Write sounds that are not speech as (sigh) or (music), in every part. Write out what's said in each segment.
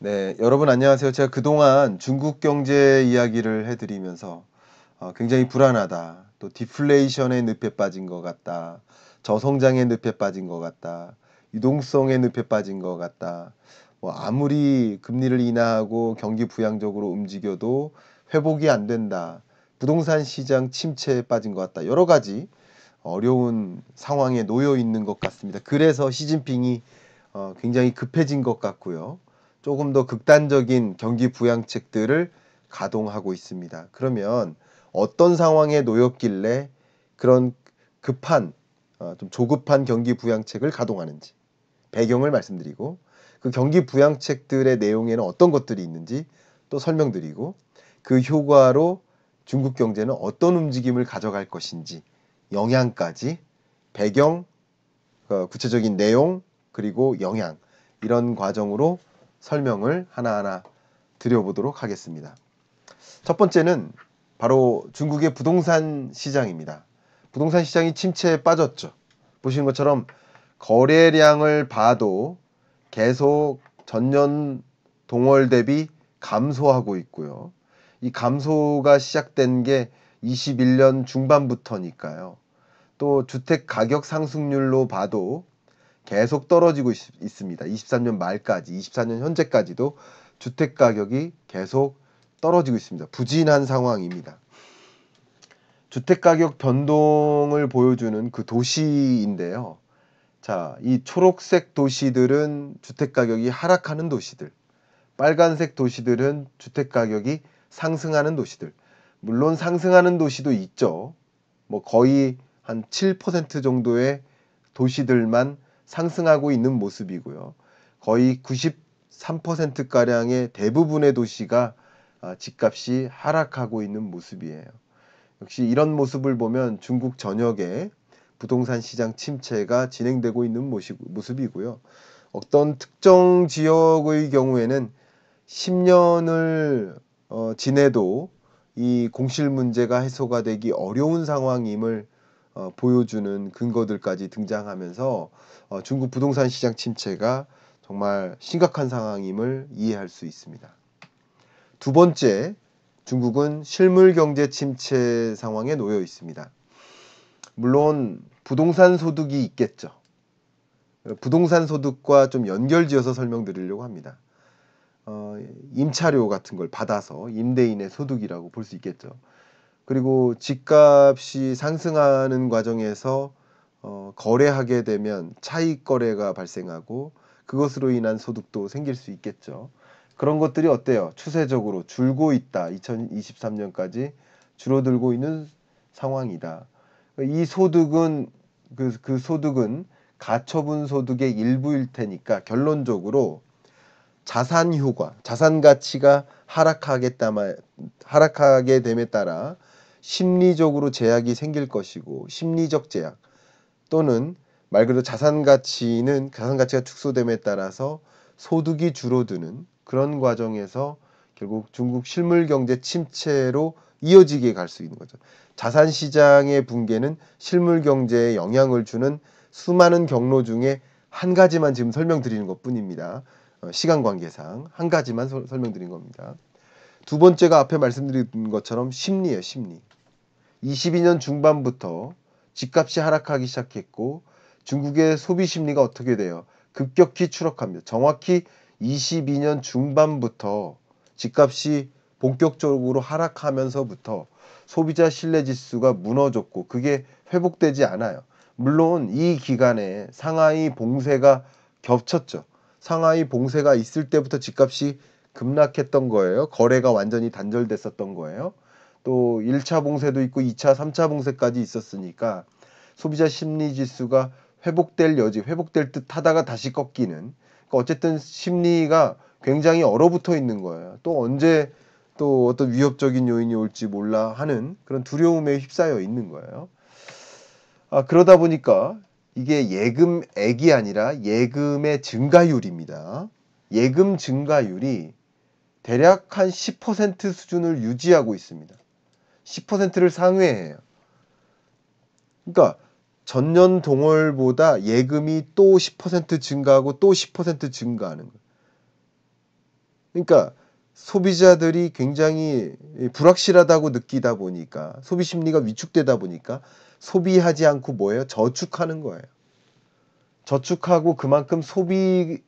네, 여러분 안녕하세요. 제가 그동안 중국 경제 이야기를 해드리면서 어, 굉장히 불안하다. 또 디플레이션의 늪에 빠진 것 같다. 저성장의 늪에 빠진 것 같다. 유동성의 늪에 빠진 것 같다. 뭐 아무리 금리를 인하하고 경기 부양적으로 움직여도 회복이 안 된다. 부동산 시장 침체에 빠진 것 같다. 여러 가지 어려운 상황에 놓여 있는 것 같습니다. 그래서 시진핑이 어, 굉장히 급해진 것 같고요. 조금 더 극단적인 경기 부양책들을 가동하고 있습니다. 그러면 어떤 상황에 놓였길래 그런 급한 어, 좀 조급한 경기 부양책을 가동하는지 배경을 말씀드리고 그 경기 부양책들의 내용에는 어떤 것들이 있는지 또 설명드리고 그 효과로 중국 경제는 어떤 움직임을 가져갈 것인지 영향까지 배경 어, 구체적인 내용 그리고 영향 이런 과정으로 설명을 하나하나 드려보도록 하겠습니다. 첫 번째는 바로 중국의 부동산 시장입니다. 부동산 시장이 침체에 빠졌죠. 보시는 것처럼 거래량을 봐도 계속 전년 동월 대비 감소하고 있고요. 이 감소가 시작된 게 21년 중반부터니까요. 또 주택 가격 상승률로 봐도 계속 떨어지고 있, 습니다 23년 말까지, 24년 현재까지도 주택 가격이 계속 떨어지고 있습니다. 부진한 상황입니다. 주택 가격 변동을 보여주는 그 도시인데요. 자, 이 초록색 도시들은 주택 가격이 하락하는 도시들, 빨간색 도시들은 주택 가격이 상승하는 도시들. 물론 상승하는 도시도 있죠. 뭐 거의 한 7% 정도의 도시들만 상승하고 있는 모습이고요. 거의 93%가량의 대부분의 도시가 아, 집값이 하락하고 있는 모습이에요. 역시 이런 모습을 보면 중국 전역에 부동산 시장 침체가 진행되고 있는 모습이고요. 어떤 특정 지역의 경우에는 10년을 어, 지내도 이 공실 문제가 해소가 되기 어려운 상황임을 어, 보여주는 근거들까지 등장하면서 어, 중국 부동산 시장 침체가 정말 심각한 상황임을 이해할 수 있습니다. 두 번째, 중국은 실물 경제 침체 상황에 놓여 있습니다. 물론 부동산 소득이 있겠죠. 부동산 소득과 좀 연결지어서 설명드리려고 합니다. 어, 임차료 같은 걸 받아서 임대인의 소득이라고 볼 수 있겠죠. 그리고 집값이 상승하는 과정에서 어, 거래하게 되면 차익 거래가 발생하고 그것으로 인한 소득도 생길 수 있겠죠. 그런 것들이 어때요? 추세적으로 줄고 있다. 2023년까지 줄어들고 있는 상황이다. 이 소득은 그, 그 소득은 가처분 소득의 일부일 테니까 결론적으로 자산 효과, 자산 가치가 하락하겠다 말 하락하게 됨에 따라 심리적으로 제약이 생길 것이고 심리적 제약 또는 말 그대로 자산 가치는 자산 가치가 축소됨에 따라서 소득이 줄어드는 그런 과정에서 결국 중국 실물 경제 침체로 이어지게 갈 수 있는 거죠. 자산 시장의 붕괴는 실물 경제에 영향을 주는 수많은 경로 중에 한 가지만 지금 설명드리는 것 뿐입니다. 어, 시간 관계상 한 가지만 설명드린 겁니다. 두 번째가 앞에 말씀드린 것처럼 심리예요, 심리. 22년 중반부터 집값이 하락하기 시작했고 중국의 소비 심리가 어떻게 되어 급격히 추락합니다. 정확히 22년 중반부터 집값이 본격적으로 하락하면서부터 소비자 신뢰 지수가 무너졌고 그게 회복되지 않아요. 물론 이 기간에 상하이 봉쇄가 겹쳤죠. 상하이 봉쇄가 있을 때부터 집값이 급락했던 거예요. 거래가 완전히 단절됐었던 거예요. 또 1차 봉쇄도 있고 2차, 3차 봉쇄까지 있었으니까 소비자 심리 지수가 회복될 여지, 회복될 듯 하다가 다시 꺾이는 그러니까 어쨌든 심리가 굉장히 얼어붙어 있는 거예요. 또 언제 또 어떤 위협적인 요인이 올지 몰라 하는 그런 두려움에 휩싸여 있는 거예요. 아, 그러다 보니까 이게 예금액이 아니라 예금의 증가율입니다. 예금 증가율이 대략 한 10% 수준을 유지하고 있습니다. 10%를 상회해요. 그러니까 전년 동월보다 예금이 또 10% 증가하고 또 10% 증가하는 거 그러니까 소비자들이 굉장히 불확실하다고 느끼다 보니까 소비 심리가 위축되다 보니까 소비하지 않고 뭐예요? 저축하는 거예요. 저축하고 그만큼 소비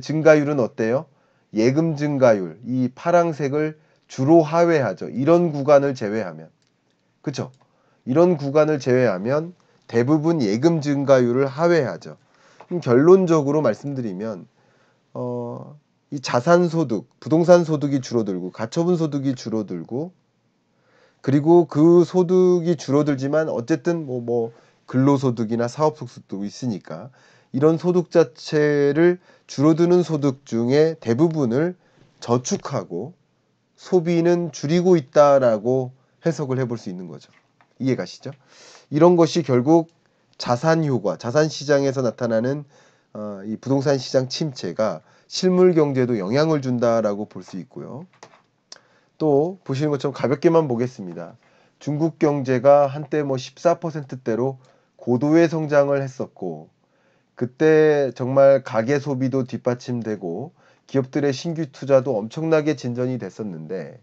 증가율은 어때요? 예금 증가율 이 파랑색을 주로 하회하죠. 이런 구간을 제외하면. 그렇죠? 이런 구간을 제외하면 대부분 예금 증가율을 하회하죠. 결론적으로 말씀드리면 어, 이 자산 소득, 부동산 소득이 줄어들고 가처분 소득이 줄어들고 그리고 그 소득이 줄어들지만 어쨌든 뭐, 뭐 근로소득이나 사업소득도 있으니까 이런 소득 자체를 줄어드는 소득 중에 대부분을 저축하고 소비는 줄이고 있다라고 해석을 해볼 수 있는 거죠. 이해가시죠? 이런 것이 결국 자산 효과, 자산 시장에서 나타나는 어, 이 부동산 시장 침체가 실물 경제에도 영향을 준다라고 볼 수 있고요. 또 보시는 것처럼 가볍게만 보겠습니다. 중국 경제가 한때 뭐 14%대로 고도의 성장을 했었고 그때 정말 가계 소비도 뒷받침되고 기업들의 신규 투자도 엄청나게 진전이 됐었는데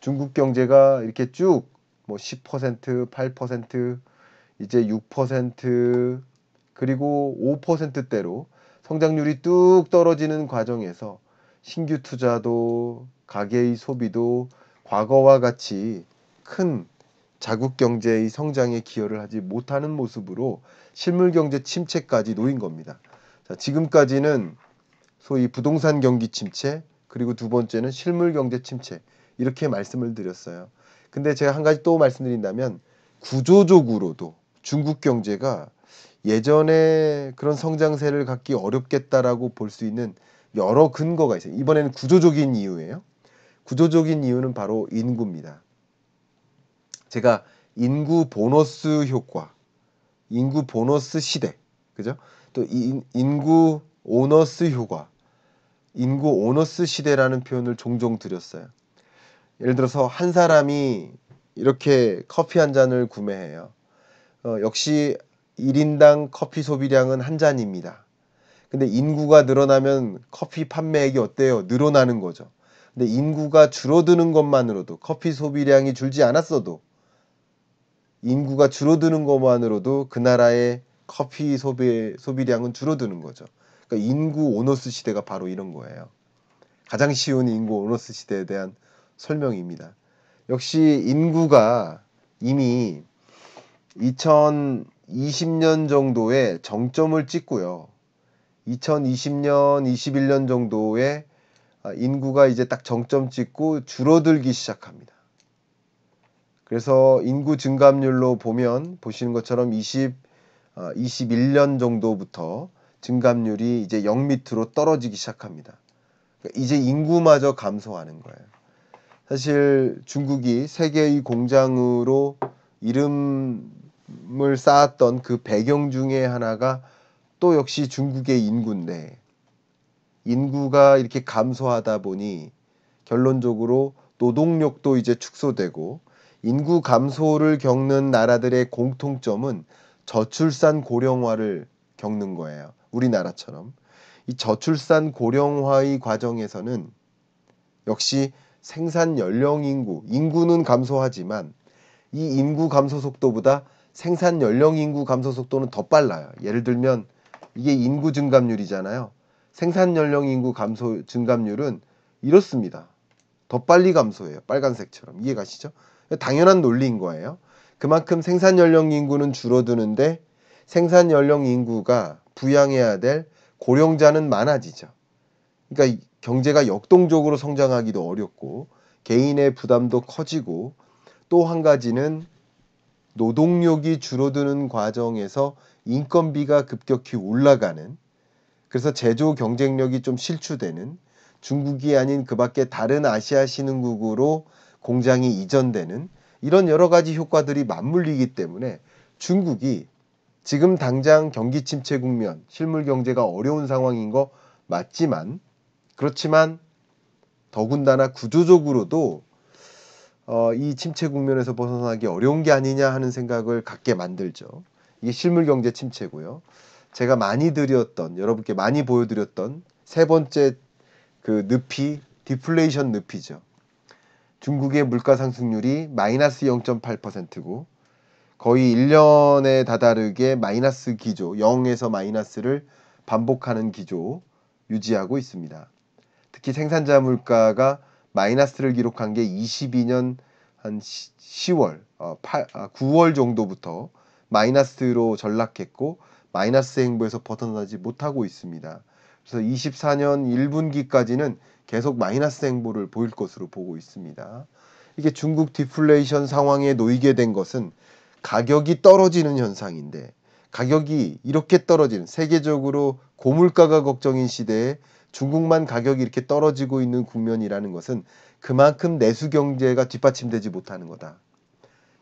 중국 경제가 이렇게 쭉 뭐 10%, 8%, 이제 6% 그리고 5%대로 성장률이 뚝 떨어지는 과정에서 신규 투자도 가계의 소비도 과거와 같이 큰 자국 경제의 성장에 기여를 하지 못하는 모습으로 실물 경제 침체까지 놓인 겁니다. 자, 지금까지는 소위 부동산 경기 침체 그리고 두 번째는 실물 경제 침체 이렇게 말씀을 드렸어요. 근데 제가 한 가지 또 말씀드린다면 구조적으로도 중국 경제가 예전에 그런 성장세를 갖기 어렵겠다라고 볼 수 있는 여러 근거가 있어요. 이번에는 구조적인 이유예요. 구조적인 이유는 바로 인구입니다. 제가 인구 보너스 효과, 인구 보너스 시대, 그죠? 또 인, 인구 오너스 효과, 인구 오너스 시대라는 표현을 종종 드렸어요. 예를 들어서 한 사람이 이렇게 커피 한 잔을 구매해요. 어, 역시 1인당 커피 소비량은 한 잔입니다. 근데 인구가 늘어나면 커피 판매액이 어때요? 늘어나는 거죠. 근데 인구가 줄어드는 것만으로도 커피 소비량이 줄지 않았어도 인구가 줄어드는 것만으로도 그 나라의 커피 소비, 소비량은 줄어드는 거죠. 그러니까 인구 오너스 시대가 바로 이런 거예요. 가장 쉬운 인구 오너스 시대에 대한 설명입니다. 역시 인구가 이미 2020년 정도에 정점을 찍고요. 2020년, 21년 정도에 인구가 이제 딱 정점 찍고 줄어들기 시작합니다. 그래서 인구 증감률로 보면 보시는 것처럼 20, 21년 어, 정도부터 증감률이 이제 0 밑으로 떨어지기 시작합니다. 그러니까 이제 인구마저 감소하는 거예요. 사실 중국이 세계의 공장으로 이름을 쌓았던 그 배경 중에 하나가 또 역시 중국의 인구인데 인구가 이렇게 감소하다 보니 결론적으로 노동력도 이제 축소되고 인구 감소를 겪는 나라들의 공통점은 저출산 고령화를 겪는 거예요. 우리나라처럼 이 저출산 고령화의 과정에서는 역시 생산 연령 인구, 인구는 감소하지만 이 인구 감소 속도보다 생산 연령 인구 감소 속도는 더 빨라요. 예를 들면 이게 인구 증감률이잖아요. 생산 연령 인구 감소 증감률은 이렇습니다. 더 빨리 감소해요. 빨간색처럼. 이해가시죠? 당연한 논리인 거예요. 그만큼 생산 연령 인구는 줄어드는데 생산 연령 인구가 부양해야 될 고령자는 많아지죠. 그러니까 경제가 역동적으로 성장하기도 어렵고 개인의 부담도 커지고 또 한 가지는 노동력이 줄어드는 과정에서 인건비가 급격히 올라가는 그래서 제조 경쟁력이 좀 실추되는 중국이 아닌 그 밖에 다른 아시아 신흥국으로 공장이 이전되는 이런 여러 가지 효과들이 맞물리기 때문에 중국이 지금 당장 경기 침체 국면, 실물 경제가 어려운 상황인 거 맞지만 그렇지만 더군다나 구조적으로도 어, 이 침체 국면에서 벗어나기 어려운 게 아니냐 하는 생각을 갖게 만들죠. 이게 실물 경제 침체고요. 제가 많이 드렸던 여러분께 많이 보여드렸던 세 번째 그 늪이 디플레이션 늪이죠. 중국의 물가 상승률이 마이너스 0.8%고 거의 1년에 다다르게 마이너스 기조, 0에서 마이너스를 반복하는 기조 유지하고 있습니다. 특히 생산자 물가가 마이너스를 기록한 게 22년 한 10월, 9월 어, 아, 정도부터 마이너스로 전락했고 마이너스 행보에서 벗어나지 못하고 있습니다. 그래서 24년 1분기까지는 계속 마이너스 행보를 보일 것으로 보고 있습니다. 이게 중국 디플레이션 상황에 놓이게 된 것은 가격이 떨어지는 현상인데 가격이 이렇게 떨어지는 세계적으로 고물가가 걱정인 시대에 중국만 가격이 이렇게 떨어지고 있는 국면이라는 것은 그만큼 내수 경제가 뒷받침되지 못하는 거다.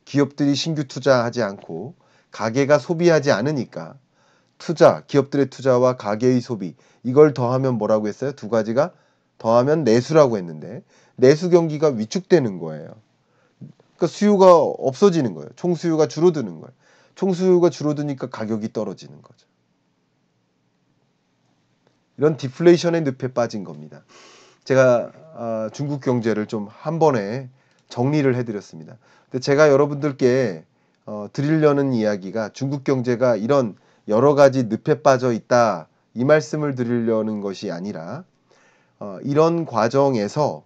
기업들이 신규 투자하지 않고 가계가 소비하지 않으니까 투자, 기업들의 투자와 가계의 소비 이걸 더하면 뭐라고 했어요? 두 가지가 더하면 내수라고 했는데 내수 경기가 위축되는 거예요. 그러니까 수요가 없어지는 거예요. 총수요가 줄어드는 거예요. 총수요가 줄어드니까 가격이 떨어지는 거죠. 이런 디플레이션의 늪에 빠진 겁니다. 제가 어, 중국 경제를 좀 한 번에 정리를 해드렸습니다. 근데 제가 여러분들께 어, 드리려는 이야기가 중국 경제가 이런 여러 가지 늪에 빠져 있다 이 말씀을 드리려는 것이 아니라 어, 이런 과정에서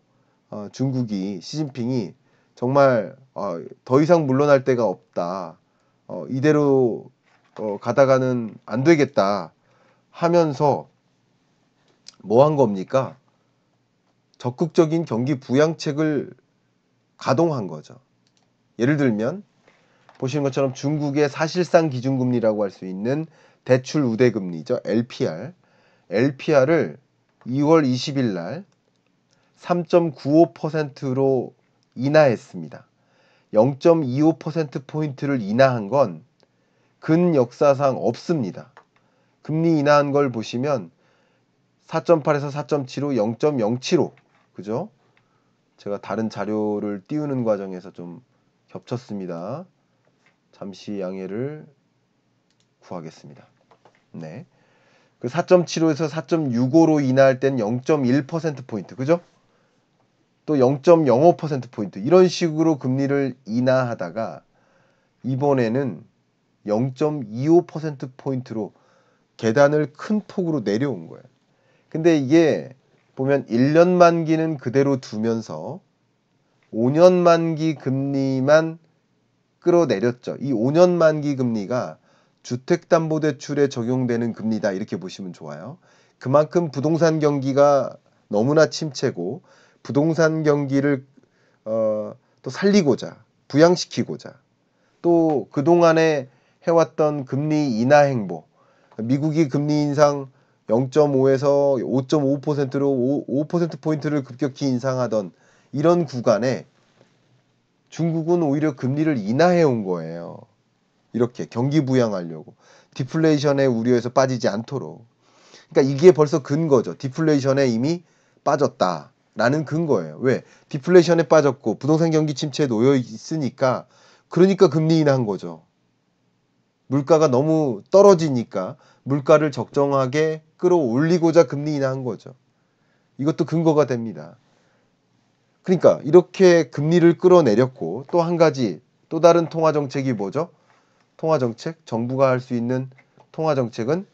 어, 중국이 시진핑이 정말 어, 더 이상 물러날 데가 없다. 어, 이대로 어, 가다가는 안 되겠다 하면서 뭐 한 겁니까? 적극적인 경기 부양책을 가동한 거죠. 예를 들면 보시는 것처럼 중국의 사실상 기준금리라고 할 수 있는 대출 우대금리죠. LPR. LPR을 2월 20일 날 3.95%로 인하했습니다. 0.25%포인트를 인하한 건 근역사상 없습니다. 금리 인하한 걸 보시면 4.8에서 4.75, 0.075. 그죠? 제가 다른 자료를 띄우는 과정에서 좀 겹쳤습니다. 잠시 양해를 구하겠습니다. 네. 그 4.75에서 4.65로 인하할 땐 0.1%포인트. 그죠? 또 0.05%포인트 이런 식으로 금리를 인하하다가 이번에는 0.25%포인트로 계단을 큰 폭으로 내려온 거예요. 근데 이게 보면 1년 만기는 그대로 두면서 5년 만기 금리만 끌어내렸죠. 이 5년 만기 금리가 주택담보대출에 적용되는 금리다 이렇게 보시면 좋아요. 그만큼 부동산 경기가 너무나 침체고 부동산 경기를 어, 또 살리고자 부양시키고자 또 그동안에 해왔던 금리 인하 행보 미국이 금리 인상 0.5에서 5.5%로 5%포인트를 급격히 인상하던 이런 구간에 중국은 오히려 금리를 인하해 온 거예요. 이렇게 경기 부양하려고 디플레이션의 우려에서 빠지지 않도록 그러니까 이게 벌써 근거죠. 디플레이션에 이미 빠졌다. 라는 근거예요. 왜? 디플레이션에 빠졌고 부동산 경기 침체에 놓여 있으니까 그러니까 금리 인하한 거죠. 물가가 너무 떨어지니까 물가를 적정하게 끌어올리고자 금리 인하한 거죠. 이것도 근거가 됩니다. 그러니까 이렇게 금리를 끌어내렸고 또 한 가지 또 다른 통화 정책이 뭐죠? 통화 정책 정부가 할 수 있는 통화 정책은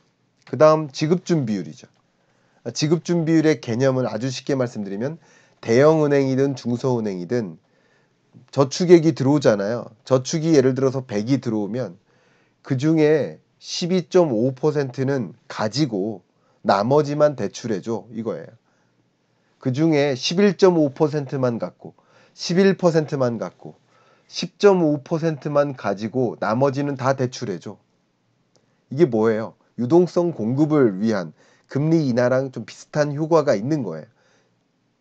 그다음 지급 준비율이죠. 지급 준비율의 개념은 아주 쉽게 말씀드리면 대형 은행이든 중소은행이든 저축액이 들어오잖아요. 저축이 예를 들어서 100이 들어오면 그 중에 12.5%는 가지고 나머지만 대출해줘 이거예요. 그 중에 11.5%만 갖고 11%만 갖고 10.5%만 가지고 나머지는 다 대출해줘. 이게 뭐예요? 유동성 공급을 위한 금리 인하랑 좀 비슷한 효과가 있는 거예요.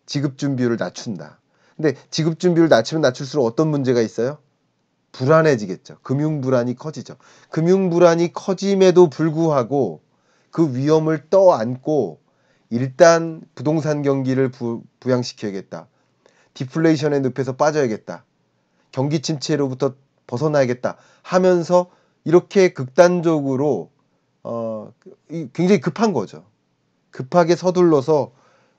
지급 준비율을 낮춘다. 근데 지급 준비율 낮추면 낮출수록 어떤 문제가 있어요? 불안해지겠죠. 금융 불안이 커지죠. 금융 불안이 커짐에도 불구하고 그 위험을 떠안고 일단 부동산 경기를 부, 부양시켜야겠다. 디플레이션의 늪에서 빠져야겠다. 경기 침체로부터 벗어나야겠다 하면서 이렇게 극단적으로 어, 굉장히 급한 거죠. 급하게 서둘러서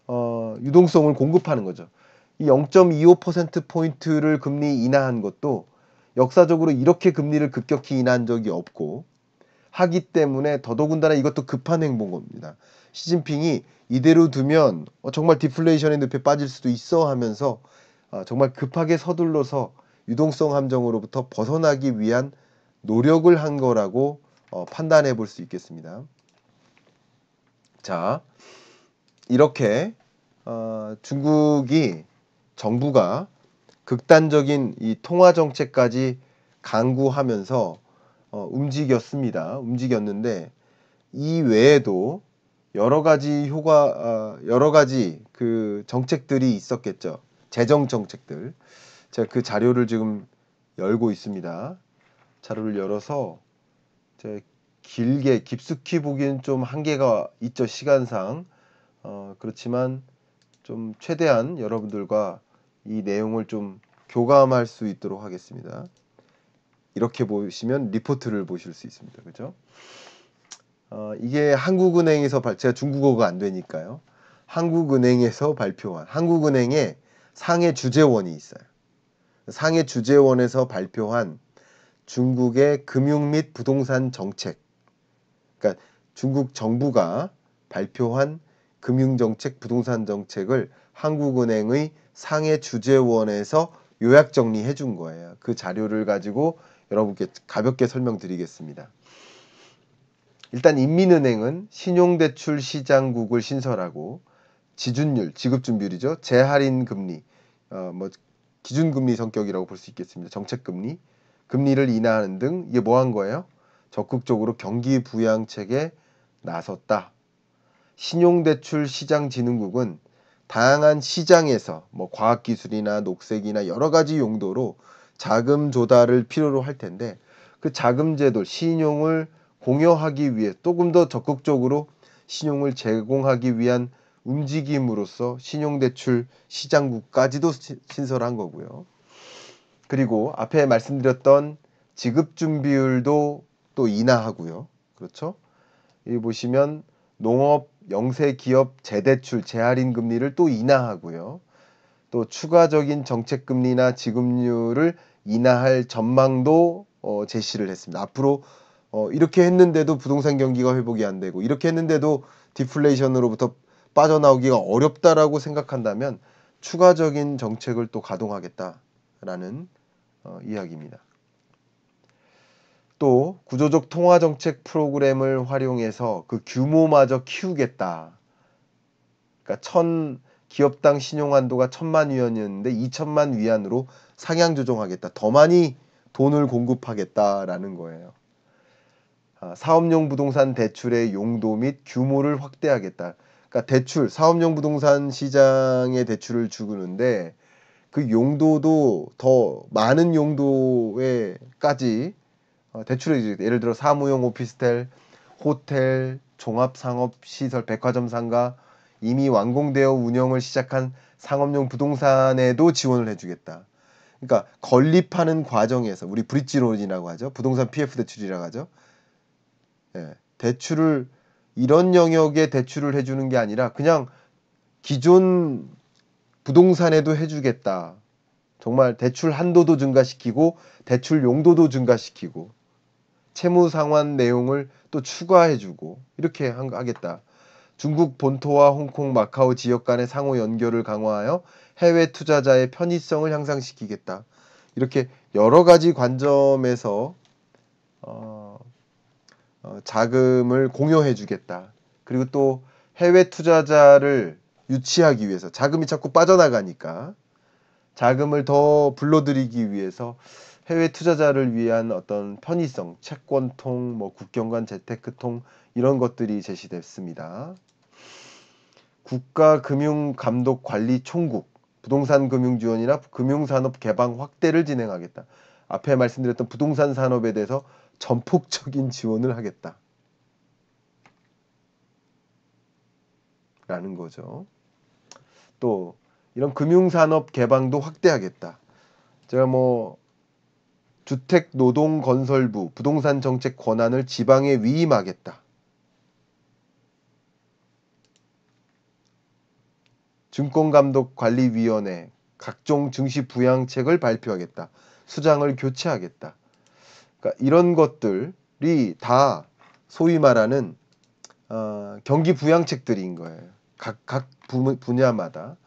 어, 유동성을 공급하는 거죠. 이 0.25%포인트를 금리 인하한 것도 역사적으로 이렇게 금리를 급격히 인하한 적이 없고 하기 때문에 더더군다나 이것도 급한 행보인 겁니다. 시진핑이 이대로 두면 어, 정말 디플레이션의 늪에 빠질 수도 있어 하면서 아, 정말 급하게 서둘러서 유동성 함정으로부터 벗어나기 위한 노력을 한 거라고 어, 판단해 볼 수 있겠습니다. 자, 이렇게 어, 중국이 정부가 극단적인 이 통화 정책까지 강구하면서 어, 움직였습니다. 움직였는데 이 외에도 여러 가지 효과, 어, 여러 가지 그 정책들이 있었겠죠. 재정 정책들. 제가 그 자료를 지금 열고 있습니다. 자료를 열어서 제 길게 깊숙히 보기엔 좀 한계가 있죠 시간상 어, 그렇지만 좀 최대한 여러분들과 이 내용을 좀 교감할 수 있도록 하겠습니다 이렇게 보시면 리포트를 보실 수 있습니다 그죠 어, 이게 한국은행에서 발, 제가 중국어가 안 되니까요 한국은행에서 발표한 한국은행의 상해 주재원이 있어요 상해 주재원에서 발표한 중국의 금융 및 부동산 정책 그러니까 중국 정부가 발표한 금융정책, 부동산 정책을 한국은행의 상해 주재원에서 요약 정리해 준 거예요. 그 자료를 가지고 여러분께 가볍게 설명드리겠습니다. 일단 인민은행은 신용대출 시장국을 신설하고 지준율, 지급준비율이죠. 재할인 금리, 어, 뭐 기준금리 성격이라고 볼 수 있겠습니다. 정책금리, 금리를 인하하는 등 이게 뭐 한 거예요? 적극적으로 경기 부양책에 나섰다. 신용대출 시장진흥국은 다양한 시장에서 뭐 과학기술이나 녹색이나 여러 가지 용도로 자금 조달을 필요로 할 텐데 그 자금 제도 신용을 공여하기 위해 조금 더 적극적으로 신용을 제공하기 위한 움직임으로써 신용대출 시장국까지도 신설한 거고요. 그리고 앞에 말씀드렸던 지급준비율도 또 인하하고요. 그렇죠? 여기 보시면 농업 영세 기업 재대출 재할인 금리를 또 인하하고요. 또 추가적인 정책 금리나 지급률을 인하할 전망도 어, 제시를 했습니다. 앞으로 어, 이렇게 했는데도 부동산 경기가 회복이 안 되고 이렇게 했는데도 디플레이션으로부터 빠져나오기가 어렵다라고 생각한다면 추가적인 정책을 또 가동하겠다라는 어, 이야기입니다. 또 구조적 통화 정책 프로그램을 활용해서 그 규모마저 키우겠다. 그러니까 천 기업당 신용 한도가 천만 위안이었는데 2천만 위안으로 상향 조정하겠다. 더 많이 돈을 공급하겠다라는 거예요. 아, 사업용 부동산 대출의 용도 및 규모를 확대하겠다. 그러니까 대출, 사업용 부동산 시장에 대출을 주는데 그 용도도 더 많은 용도에까지 어, 대출을 이제 예를 들어 사무용 오피스텔, 호텔, 종합상업시설, 백화점 상가, 이미 완공되어 운영을 시작한 상업용 부동산에도 지원을 해주겠다. 그러니까 건립하는 과정에서 우리 브릿지론이라고 하죠. 부동산 PF 대출이라고 하죠. 예, 대출을 이런 영역에 대출을 해주는 게 아니라 그냥 기존 부동산에도 해주겠다. 정말 대출 한도도 증가시키고 대출 용도도 증가시키고 채무 상환 내용을 또 추가해 주고 이렇게 하겠다. 중국 본토와 홍콩, 마카오 지역 간의 상호 연결을 강화하여 해외 투자자의 편의성을 향상시키겠다. 이렇게 여러 가지 관점에서 어, 어, 자금을 공유해 주겠다. 그리고 또 해외 투자자를 유치하기 위해서 자금이 자꾸 빠져나가니까 자금을 더 불러들이기 위해서 해외 투자자를 위한 어떤 편의성, 채권통, 뭐 국경간 재테크통 이런 것들이 제시됐습니다. 국가금융감독관리총국 부동산금융지원이나 금융산업 개방 확대를 진행하겠다. 앞에 말씀드렸던 부동산 산업에 대해서 전폭적인 (laughs) 지원을 하겠다. 라는 거죠. 또 이런 금융산업 개방도 확대하겠다. 제가 뭐 주택노동건설부 부동산 정책 권한을 지방에 위임하겠다. 증권감독관리위원회 각종 증시 부양책을 발표하겠다. 수장을 교체하겠다. 그러니까 이런 것들이 다 소위 말하는 어, 경기 부양책들인 거예요. 각, 각 분야마다.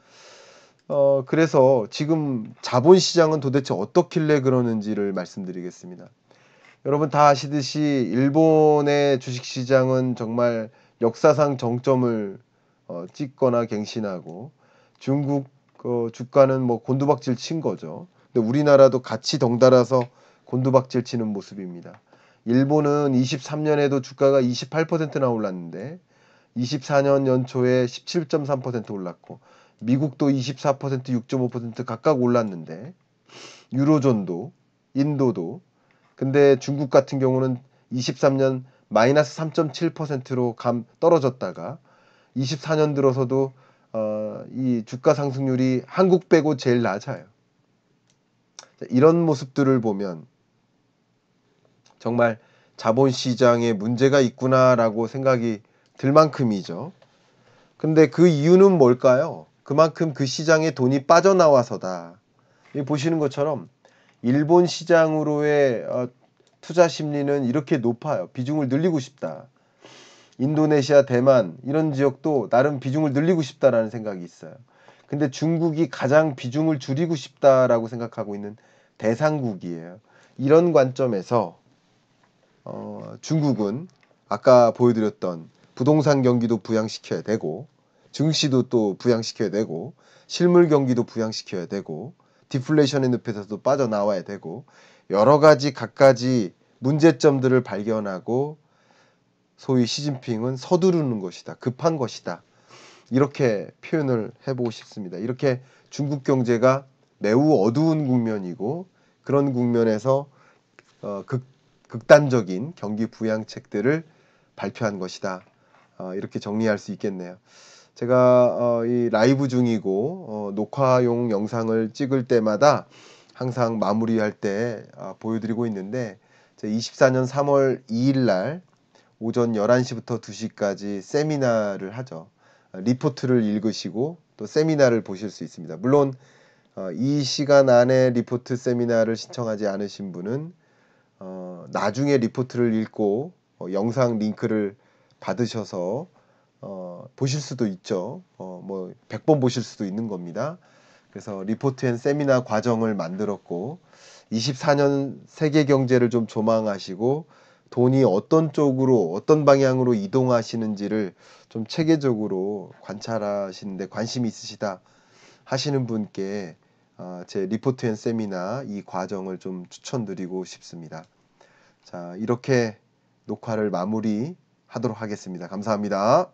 어, 그래서 지금 자본 시장은 도대체 어떻길래 그러는지를 말씀드리겠습니다. 여러분 다 아시듯이 일본의 주식 시장은 정말 역사상 정점을 어, 찍거나 갱신하고 중국 어, 주가는 뭐 곤두박질 친 거죠. 근데 우리나라도 같이 덩달아서 곤두박질 치는 모습입니다. 일본은 23년에도 주가가 28%나 올랐는데 24년 연초에 17.3% 올랐고 미국도 24% 6.5% 각각 올랐는데 유로존도 인도도 근데 중국 같은 경우는 23년 마이너스 3.7%로 감 떨어졌다가 24년 들어서도 어, 이 주가 상승률이 한국 빼고 제일 낮아요. 이런 모습들을 보면 정말 자본시장에 문제가 있구나라고 생각이 들 만큼이죠. 근데 그 이유는 뭘까요? 그만큼 그 시장에 돈이 빠져나와서다. 보시는 것처럼 일본 시장으로의 어, 투자 심리는 이렇게 높아요. 비중을 늘리고 싶다. 인도네시아, 대만 이런 지역도 나름 비중을 늘리고 싶다라는 생각이 있어요. 근데 중국이 가장 비중을 줄이고 싶다라고 생각하고 있는 대상국이에요. 이런 관점에서 어, 중국은 아까 보여드렸던 부동산 경기도 부양시켜야 되고 증시도 또 부양시켜야 되고 실물 경기도 부양시켜야 되고 디플레이션의 늪에서도 빠져나와야 되고 여러 가지 각가지 문제점들을 발견하고 소위 시진핑은 서두르는 것이다. 급한 것이다. 이렇게 표현을 해보고 싶습니다. 이렇게 중국 경제가 매우 어두운 국면이고 그런 국면에서 어, 극, 극단적인 경기 부양책들을 발표한 것이다. 어, 이렇게 정리할 수 있겠네요. 제가 어, 이 라이브 중이고 어, 녹화용 영상을 찍을 때마다 항상 마무리할 때 아, 보여드리고 있는데 제 24년 3월 2일 날 오전 11시부터 2시까지 세미나를 하죠. 리포트를 읽으시고 또 세미나를 보실 수 있습니다. 물론 어, 이 시간 안에 리포트 세미나를 신청하지 않으신 분은 어, 나중에 리포트를 읽고 어, 영상 링크를 받으셔서 어, 보실 수도 있죠. 어, 뭐 100번 보실 수도 있는 겁니다. 그래서 리포트 앤 세미나 과정을 만들었고 24년 세계 경제를 좀 조망하시고 돈이 어떤 쪽으로 어떤 방향으로 이동하시는지를 좀 체계적으로 관찰하시는데 관심이 있으시다 하시는 분께 어, 제 리포트 앤 세미나 이 과정을 좀 추천드리고 싶습니다. 자 이렇게 녹화를 마무리 하도록 하겠습니다. 감사합니다.